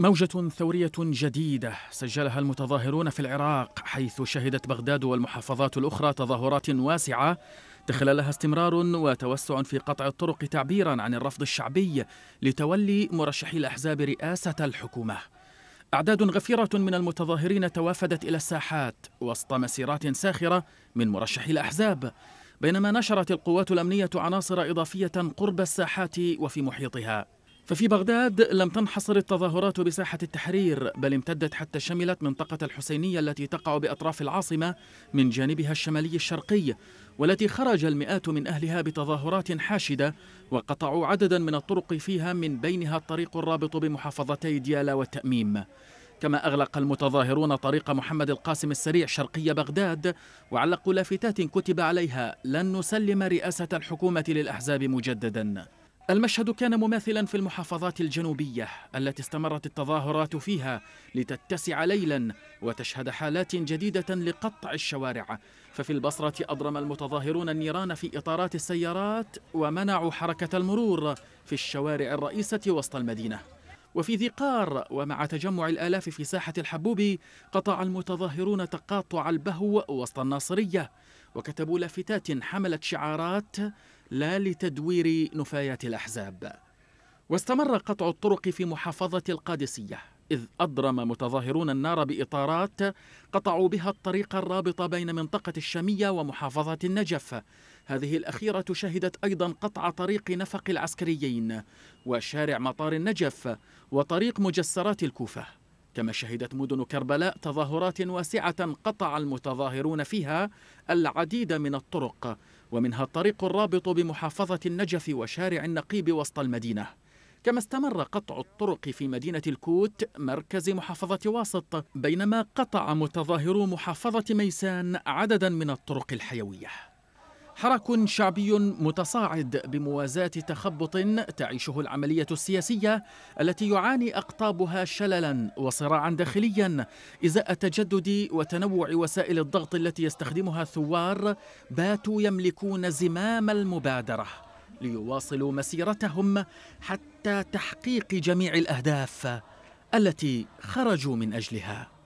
موجة ثورية جديدة سجلها المتظاهرون في العراق حيث شهدت بغداد والمحافظات الأخرى تظاهرات واسعة تخللها استمرار وتوسع في قطع الطرق تعبيرا عن الرفض الشعبي لتولي مرشحي الأحزاب رئاسة الحكومة أعداد غفيرة من المتظاهرين توافدت إلى الساحات وسط مسيرات ساخرة من مرشحي الأحزاب بينما نشرت القوات الأمنية عناصر إضافية قرب الساحات وفي محيطها ففي بغداد لم تنحصر التظاهرات بساحة التحرير بل امتدت حتى شملت منطقة الحسينية التي تقع بأطراف العاصمة من جانبها الشمالي الشرقي والتي خرج المئات من أهلها بتظاهرات حاشدة وقطعوا عددا من الطرق فيها من بينها الطريق الرابط بمحافظتي ديالا والتأميم كما أغلق المتظاهرون طريق محمد القاسم السريع شرقي بغداد وعلقوا لافتات كتب عليها لن نسلم رئاسة الحكومة للأحزاب مجدداً المشهد كان مماثلا في المحافظات الجنوبية التي استمرت التظاهرات فيها لتتسع ليلا وتشهد حالات جديدة لقطع الشوارع ففي البصرة أضرم المتظاهرون النيران في إطارات السيارات ومنعوا حركة المرور في الشوارع الرئيسة وسط المدينة وفي ذي قار ومع تجمع الآلاف في ساحة الحبوب قطع المتظاهرون تقاطع البهو وسط الناصرية وكتبوا لافتات حملت شعارات لا لتدوير نفايات الأحزاب واستمر قطع الطرق في محافظة القادسية إذ أضرم متظاهرون النار بإطارات قطعوا بها الطريق الرابط بين منطقة الشمية ومحافظة النجف هذه الأخيرة شهدت أيضا قطع طريق نفق العسكريين وشارع مطار النجف وطريق مجسرات الكوفة كما شهدت مدن كربلاء تظاهرات واسعة قطع المتظاهرون فيها العديد من الطرق ومنها الطريق الرابط بمحافظة النجف وشارع النقيب وسط المدينة كما استمر قطع الطرق في مدينة الكوت مركز محافظة واسط بينما قطع متظاهرو محافظة ميسان عددا من الطرق الحيوية حرك شعبي متصاعد بموازاة تخبط تعيشه العملية السياسية التي يعاني أقطابها شللا وصراعا داخليا إزاء تجدد وتنوع وسائل الضغط التي يستخدمها الثوار باتوا يملكون زمام المبادرة ليواصلوا مسيرتهم حتى تحقيق جميع الأهداف التي خرجوا من أجلها